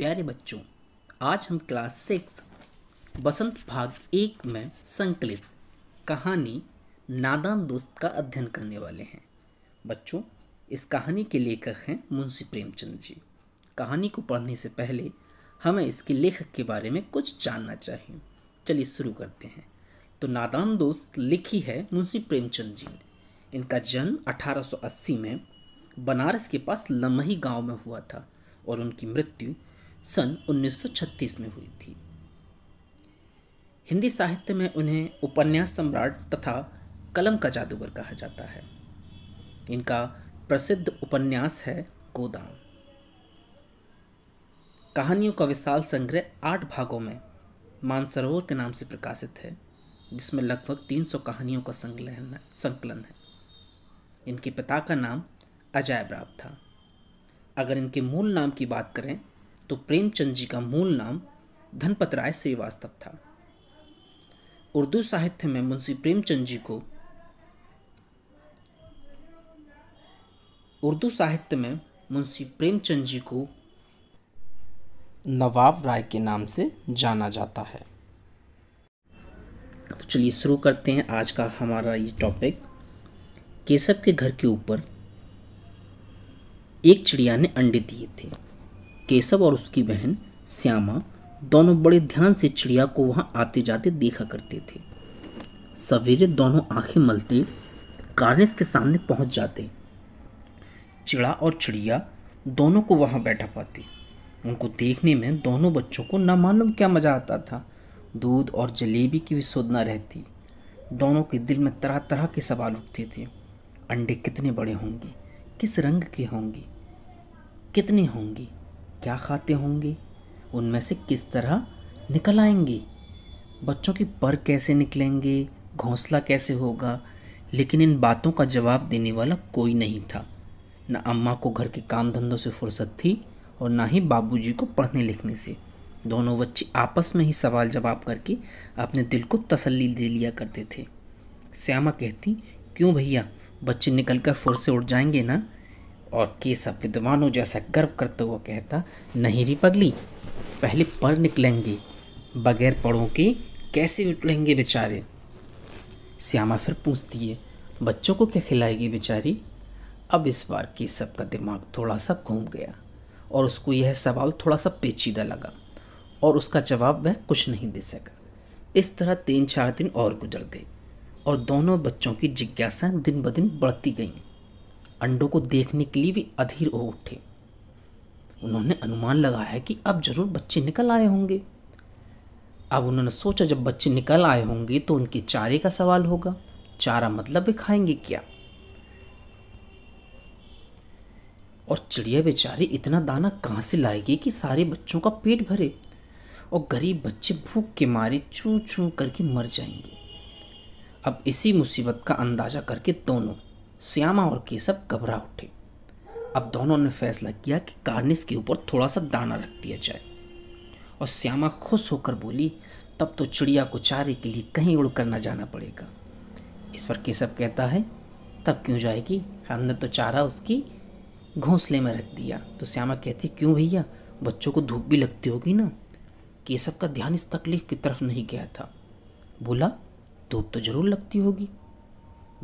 प्यारे बच्चों आज हम क्लास सिक्स बसंत भाग एक में संकलित कहानी नादान दोस्त का अध्ययन करने वाले हैं बच्चों इस कहानी के लेखक हैं मुंशी प्रेमचंद जी कहानी को पढ़ने से पहले हमें इसके लेखक के बारे में कुछ जानना चाहिए चलिए शुरू करते हैं तो नादान दोस्त लिखी है मुंशी प्रेमचंद जी ने इनका जन्म 1880 में बनारस के पास लमही गांव में हुआ था और उनकी मृत्यु सन 1936 में हुई थी हिंदी साहित्य में उन्हें उपन्यास सम्राट तथा कलम का जादूगर कहा जाता है इनका प्रसिद्ध उपन्यास है गोदाम कहानियों का विशाल संग्रह आठ भागों में मानसरोवर के नाम से प्रकाशित है जिसमें लगभग 300 कहानियों का संकलन संकलन है इनके पिता का नाम अजय ब्राब था अगर इनके मूल नाम की बात करें तो प्रेमचंद जी का मूल नाम धनपत राय श्रीवास्तव था उर्दू साहित्य में मुंशी प्रेमचंद जी को उर्दू साहित्य में मुंशी प्रेमचंद जी को नवाब राय के नाम से जाना जाता है तो चलिए शुरू करते हैं आज का हमारा ये टॉपिक केशव के घर के ऊपर एक चिड़िया ने अंडे दिए थे केशव और उसकी बहन श्यामा दोनों बड़े ध्यान से चिड़िया को वहाँ आते जाते देखा करते थे सवेरे दोनों आंखें मलते कार्नेस के सामने पहुँच जाते चिड़ा और चिड़िया दोनों को वहाँ बैठा पाते उनको देखने में दोनों बच्चों को मालूम क्या मज़ा आता था दूध और जलेबी की भी शोधना रहती दोनों के दिल में तरह तरह के सवाल उठते थे अंडे कितने बड़े होंगे किस रंग के होंगे कितने होंगे क्या खाते होंगे उनमें से किस तरह निकल आएंगे बच्चों के पर कैसे निकलेंगे घोंसला कैसे होगा लेकिन इन बातों का जवाब देने वाला कोई नहीं था न अम्मा को घर के काम धंधों से फुर्सत थी और ना ही बाबूजी को पढ़ने लिखने से दोनों बच्चे आपस में ही सवाल जवाब करके अपने दिल को तसल्ली दे लिया करते थे श्यामा कहती क्यों भैया बच्चे निकल कर फुर से उठ जाएंगे ना और कैसा विद्वानों जैसा गर्व करते हुए कहता नहीं री पगली पहले पढ़ निकलेंगे बगैर पढ़ों के कैसे उठलेंगे बेचारे श्यामा फिर पूछती है बच्चों को क्या खिलाएगी बेचारी अब इस बार केसव का दिमाग थोड़ा सा घूम गया और उसको यह सवाल थोड़ा सा पेचीदा लगा और उसका जवाब वह कुछ नहीं दे सका इस तरह तीन चार दिन और गुजर गए और दोनों बच्चों की जिज्ञासा दिन ब दिन बढ़ती गईं अंडों को देखने के लिए भी अधीर हो उठे उन्होंने अनुमान लगाया कि अब जरूर बच्चे निकल आए होंगे अब उन्होंने सोचा जब बच्चे निकल आए होंगे तो उनके चारे का सवाल होगा चारा मतलब वे खाएंगे क्या और चिड़िया बेचारी इतना दाना कहाँ से लाएगी कि सारे बच्चों का पेट भरे और गरीब बच्चे भूख के मारे चू चू करके मर जाएंगे अब इसी मुसीबत का अंदाज़ा करके दोनों श्यामा और केशव घबरा उठे अब दोनों ने फैसला किया कि कार्निस के ऊपर थोड़ा सा दाना रख दिया जाए और श्यामा खुश होकर बोली तब तो चिड़िया को चारे के लिए कहीं उड़ कर ना जाना पड़ेगा इस पर केशव कहता है तब क्यों जाएगी हमने तो चारा उसकी घोंसले में रख दिया तो श्यामा कहती क्यों भैया बच्चों को धूप भी लगती होगी ना केशव का ध्यान इस तकलीफ की तरफ नहीं गया था बोला धूप तो ज़रूर लगती होगी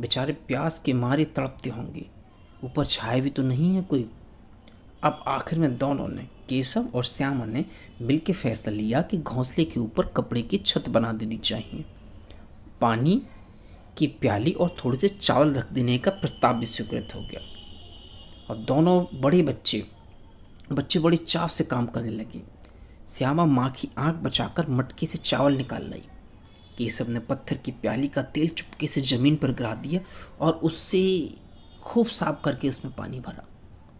बेचारे प्यास के मारे तड़पते होंगे ऊपर छाए भी तो नहीं है कोई अब आखिर में दोनों ने केशव और श्यामा ने मिल फैसला लिया कि घोंसले के ऊपर कपड़े की छत बना देनी चाहिए पानी की प्याली और थोड़े से चावल रख देने का प्रस्ताव भी स्वीकृत हो गया और दोनों बड़े बच्चे बच्चे बड़े चाव से काम करने लगे श्यामा माँ की आँख बचाकर मटके से चावल निकाल लाई केशव ने पत्थर की प्याली का तेल चुपके से ज़मीन पर गिरा दिया और उससे खूब साफ करके उसमें पानी भरा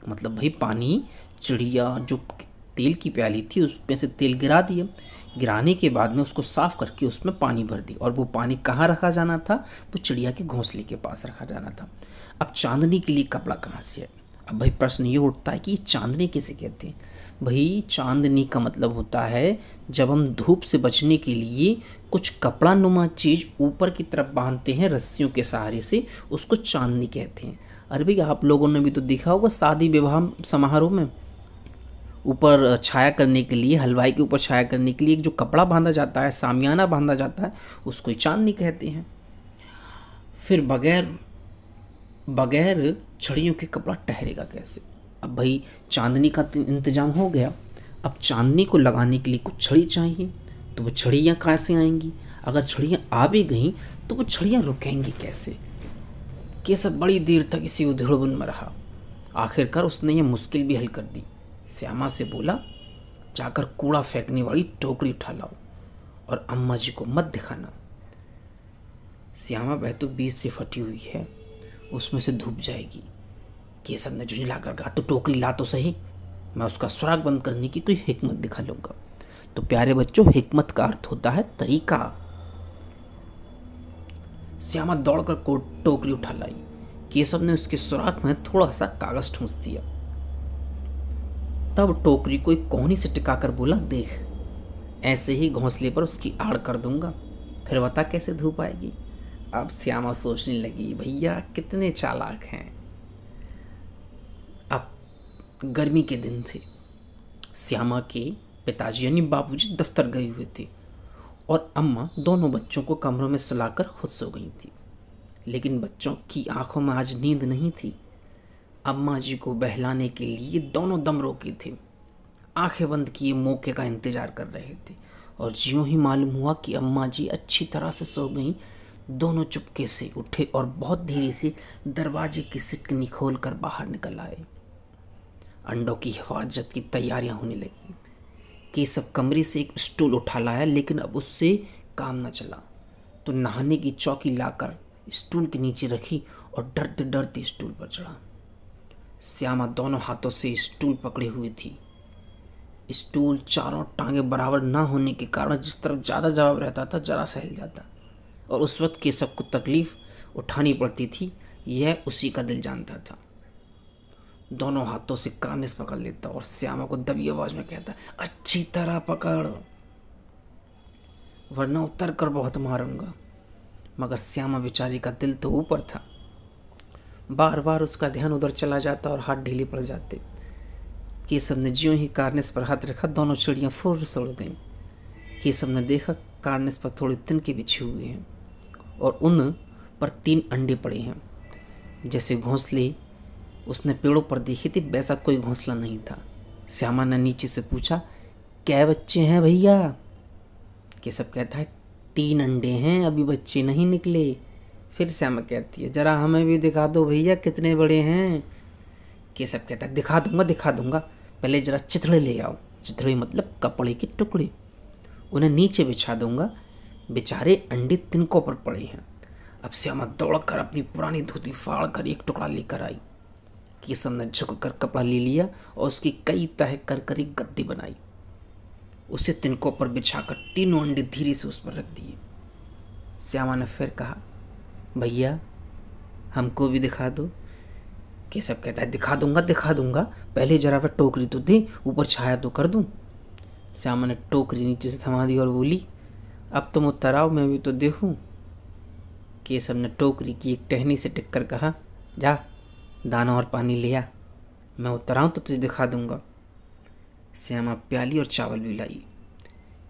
मतलब भाई पानी चिड़िया जो तेल की प्याली थी उसमें से तेल गिरा दिया गिराने के बाद में उसको साफ़ करके उसमें पानी भर दिया और वो पानी कहाँ रखा जाना था वो चिड़िया के घोंसले के पास रखा जाना था अब चांदनी के लिए कपड़ा कहाँ से है अब भाई प्रश्न ये उठता है कि ये चांदनी कैसे कहते हैं भाई चांदनी का मतलब होता है जब हम धूप से बचने के लिए कुछ कपड़ा नुमा चीज़ ऊपर की तरफ बांधते हैं रस्सियों के सहारे से उसको चांदनी कहते हैं अरे भाई आप लोगों ने भी तो देखा होगा शादी विवाह समारोह में ऊपर छाया करने के लिए हलवाई के ऊपर छाया करने के लिए एक जो कपड़ा बांधा जाता है सामियाना बांधा जाता है उसको चांदनी कहते हैं फिर बगैर बगैर छड़ियों के कपड़ा ठहरेगा कैसे अब भाई चांदनी का इंतज़ाम हो गया अब चांदनी को लगाने के लिए कुछ छड़ी चाहिए तो वो छड़ियाँ कैसे आएंगी अगर छड़ियाँ आ भी गईं तो वो छड़ियाँ रुकेंगी कैसे के सब बड़ी देर तक इसी उधड़बुन में रहा आखिरकार उसने ये मुश्किल भी हल कर दी श्यामा से बोला जाकर कूड़ा फेंकने वाली टोकरी उठा लाओ और अम्मा जी को मत दिखाना श्यामा बह तो बीज से फटी हुई है उसमें से धूप जाएगी केसर ने झुंझला कर कहा तो टोकरी ला तो सही मैं उसका सुराग बंद करने की कोई हिकमत दिखा लूँगा तो प्यारे बच्चों हिकमत का अर्थ होता है तरीका श्यामा दौड़कर को टोकरी उठा लाई केशव ने उसके सुराख में थोड़ा सा कागज ठूंस दिया तब टोकरी को एक कोहनी से टिकाकर बोला देख ऐसे ही घोंसले पर उसकी आड़ कर दूंगा फिर बता कैसे धूप आएगी अब श्यामा सोचने लगी भैया कितने चालाक हैं गर्मी के दिन थे श्यामा के पिताजी यानी बाबूजी दफ्तर गए हुए थे और अम्मा दोनों बच्चों को कमरों में सुलाकर खुद सो गई थी लेकिन बच्चों की आंखों में आज नींद नहीं थी अम्मा जी को बहलाने के लिए दोनों दम रोके थे आंखें बंद किए मौके का इंतज़ार कर रहे थे और ज्यों ही मालूम हुआ कि अम्मा जी अच्छी तरह से सो गईं दोनों चुपके से उठे और बहुत धीरे से दरवाजे की सिटकनी खोल कर बाहर निकल आए अंडों की हिफाजत की तैयारियां होने लगी केसव कमरे से एक स्टूल उठा लाया लेकिन अब उससे काम न चला तो नहाने की चौकी लाकर स्टूल के नीचे रखी और डरते डरते स्टूल पर चढ़ा श्यामा दोनों हाथों से स्टूल पकड़े हुए थी स्टूल चारों टांगे बराबर ना होने के कारण जिस तरफ ज़्यादा जवाब रहता था जरा सहल जाता और उस वक्त केसव को तकलीफ़ उठानी पड़ती थी यह उसी का दिल जानता था दोनों हाथों से कानिस पकड़ लेता और श्यामा को दबी आवाज में कहता अच्छी तरह पकड़ वरना उतर कर बहुत मारूंगा मगर श्यामा बेचारी का दिल तो ऊपर था बार बार उसका ध्यान उधर चला जाता और हाथ ढीले पड़ जाते केसव ने ज्यों ही कारनेस पर हाथ रखा दोनों चिड़ियाँ फुर सड़ गईं केसव ने देखा कारनेस पर थोड़े तिनके बिछे हुए हैं और उन पर तीन अंडे पड़े हैं जैसे घोंसले उसने पेड़ों पर देखी थी वैसा कोई घोंसला नहीं था श्यामा ने नीचे से पूछा क्या बच्चे हैं भैया केशव कहता है तीन अंडे हैं अभी बच्चे नहीं निकले फिर श्यामा कहती है ज़रा हमें भी दिखा दो भैया कितने बड़े हैं केशव कहता है दिखा दूंगा दिखा दूंगा पहले ज़रा चिथड़े ले आओ चिथड़े मतलब कपड़े के टुकड़े उन्हें नीचे बिछा दूंगा बेचारे अंडे तिनकों पर पड़े हैं अब श्यामा दौड़ अपनी पुरानी धोती फाड़ कर एक टुकड़ा लेकर आई किशन ने झुक कर कपड़ा ले लिया और उसकी कई तह कर कर एक गद्दी बनाई उसे तिनकों पर बिछाकर तीनों अंडे धीरे से उस पर रख दिए श्यामा ने फिर कहा भैया हमको भी दिखा दो केशव कहता है दिखा दूंगा दिखा दूंगा पहले जरा वह टोकरी तो दे ऊपर छाया तो कर दूँ श्यामा ने टोकरी नीचे से थमा दी और बोली अब तुम उतर आओ मैं भी तो देखूँ केशव ने टोकरी की एक टहनी से टिक कर कहा जा दाना और पानी लिया मैं उतरा तो तुझे दिखा दूंगा श्यामा प्याली और चावल भी लाई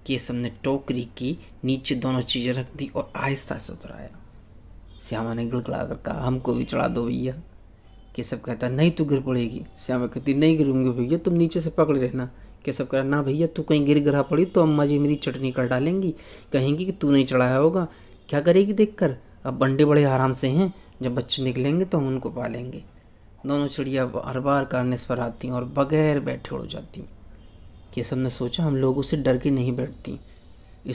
केसम ने टोकरी की नीचे दोनों चीज़ें रख दी और आहिस्ता से उतराया श्यामा ने गिड़गड़ा कर कहा हमको भी चढ़ा दो भैया केसव कहता नहीं तू गिर पड़ेगी श्यामा कहती नहीं गिरूंगी भैया तुम नीचे से पकड़ लेना केसव कह ना भैया तू कहीं गिर गिरा पड़ी तो अम्मा जी मेरी चटनी कर डालेंगी कहेंगी कि तू नहीं चढ़ाया होगा क्या करेगी देख कर अब बंडे बड़े आराम से हैं जब बच्चे निकलेंगे तो हम उनको पालेंगे दोनों चिड़िया बार बार कारनेस पर आती हैं और बगैर बैठे उड़ जाती केसव ने सोचा हम लोगों से डर के नहीं बैठती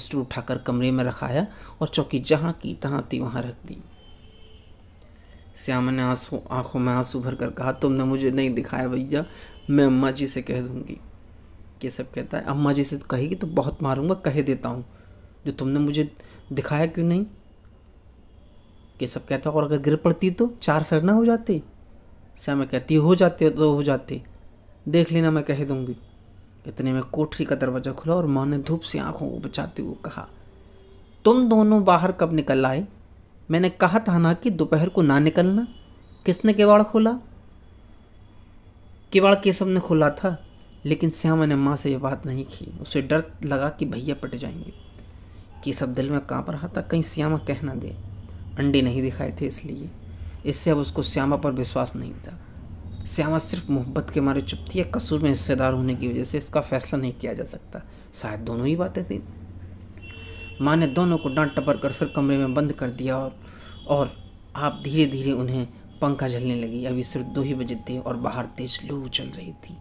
स्टूल उठाकर कमरे में रखाया और चौकी जहाँ की तहाँ थी वहाँ रख दी श्यामा ने आंसू आंखों में आंसू भर कर कहा तुमने मुझे नहीं दिखाया भैया मैं अम्मा जी से कह दूँगी के सब कहता है अम्मा जी से तो कहेगी तो बहुत मारूंगा कह देता हूँ जो तुमने मुझे दिखाया क्यों नहीं के सब कहता और अगर गिर पड़ती तो चार सरना हो जाते श्याम कहती हो जाते तो हो जाते देख लेना मैं कह दूंगी इतने में कोठरी का दरवाज़ा खुला और माँ ने धूप से आंखों को बचाते हुए कहा तुम दोनों बाहर कब निकल आए मैंने कहा था ना कि दोपहर को ना निकलना किसने केवाड़ खोला केवाड़ केशव ने खोला था लेकिन श्यामा ने माँ से यह बात नहीं की उसे डर लगा कि भैया पट जाएंगे केशव दिल में पर रहा था कहीं श्यामा कह ना दे अंडे नहीं दिखाए थे इसलिए इससे अब उसको श्यामा पर विश्वास नहीं था श्यामा सिर्फ मोहब्बत के मारे चुप थी या कसूर में हिस्सेदार होने की वजह से इसका फैसला नहीं किया जा सकता शायद दोनों ही बातें थी माँ ने दोनों को डांट टपर कर फिर कमरे में बंद कर दिया और और आप धीरे धीरे उन्हें पंखा झलने लगी अभी सिर्फ दो ही बजे थे और बाहर तेज लू चल रही थी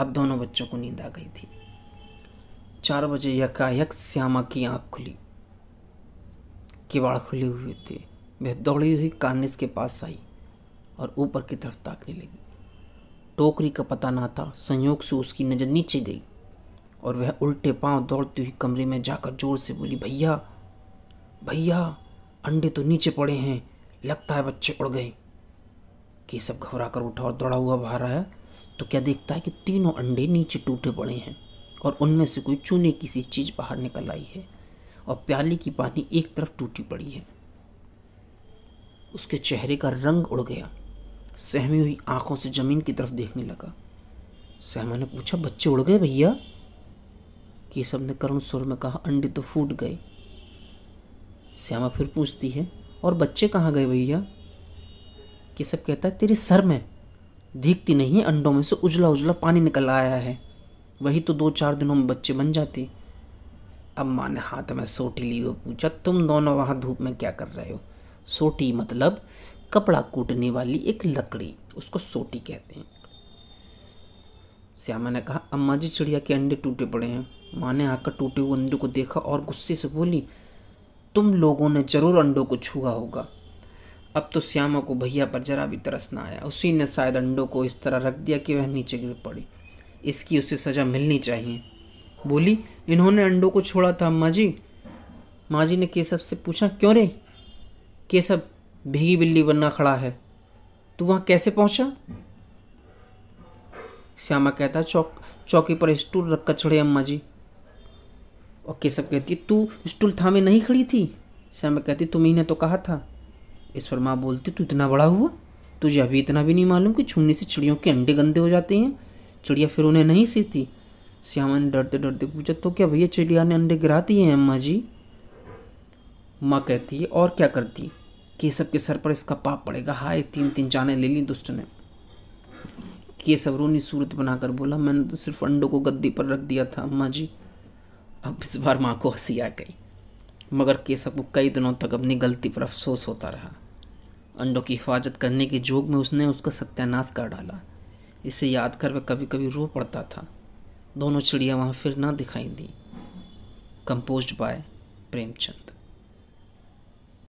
अब दोनों बच्चों को नींद आ गई थी चार बजे यकायक श्यामा की आँख खुली किवाड़ खुले हुए थे वह दौड़ी हुई कार्निस के पास आई और ऊपर की तरफ ताकने लगी टोकरी का पता ना था संयोग से उसकी नज़र नीचे गई और वह उल्टे पांव दौड़ती हुई कमरे में जाकर जोर से बोली भैया भैया अंडे तो नीचे पड़े हैं लगता है बच्चे उड़ गए सब घबरा कर उठा और दौड़ा हुआ बाहर आया तो क्या देखता है कि तीनों अंडे नीचे टूटे पड़े हैं और उनमें से कोई चूने की सी चीज़ बाहर निकल आई है और प्याली की पानी एक तरफ टूटी पड़ी है उसके चेहरे का रंग उड़ गया सहमी हुई आंखों से ज़मीन की तरफ देखने लगा सहमा ने पूछा बच्चे उड़ गए भैया केशव ने करुण स्वर में कहा अंडे तो फूट गए श्यामा फिर पूछती है और बच्चे कहाँ गए भैया केशव कहता है तेरे सर में दिखती नहीं है अंडों में से उजला उजला पानी निकल आया है वही तो दो चार दिनों में बच्चे बन जाते अब माँ ने हाथ में सोटी ली और पूछा तुम दोनों वहाँ धूप में क्या कर रहे हो सोटी मतलब कपड़ा कूटने वाली एक लकड़ी उसको सोटी कहते हैं श्यामा ने कहा अम्मा जी चिड़िया के अंडे टूटे पड़े हैं माँ ने आकर टूटे हुए अंडे को देखा और गुस्से से बोली तुम लोगों ने जरूर अंडों को छुआ होगा अब तो श्यामा को भैया पर जरा भी तरस ना आया उसी ने शायद अंडों को इस तरह रख दिया कि वह नीचे गिर पड़ी इसकी उसे सज़ा मिलनी चाहिए बोली इन्होंने अंडों को छोड़ा था अम्मा जी माँ जी ने केशव से पूछा क्यों रही केसब भीगी बिल्ली बनना खड़ा है तू वहाँ कैसे पहुँचा श्यामा कहता चौक चौकी पर स्टूल रखकर चढ़े अम्मा जी और केशव कहती तू स्टूल थामे नहीं खड़ी थी श्यामा कहती तुम ही ने तो कहा था ईश्वर माँ बोलती तू इतना बड़ा हुआ तुझे अभी इतना भी नहीं मालूम कि छूने से चिड़ियों के अंडे गंदे हो जाते हैं चिड़िया फिर उन्हें नहीं सीती श्यामा ने डरते डरते पूछा तो क्या भैया चिड़िया ने अंडे गिराती हैं अम्मा जी माँ कहती है और क्या करती केशव के सर पर इसका पाप पड़ेगा हाय तीन तीन जाने ले ली दुष्ट ने केशव रोनी सूरत बनाकर बोला मैंने तो सिर्फ अंडों को गद्दी पर रख दिया था अम्मा जी अब इस बार माँ को हंसी आ गई मगर केशव को कई दिनों तक अपनी गलती पर अफसोस होता रहा अंडों की हिफाजत करने के जोग में उसने उसका सत्यानाश कर डाला इसे याद कर वह कभी कभी रो पड़ता था दोनों चिड़िया वहाँ फिर ना दिखाई दी कंपोज्ड बाय प्रेमचंद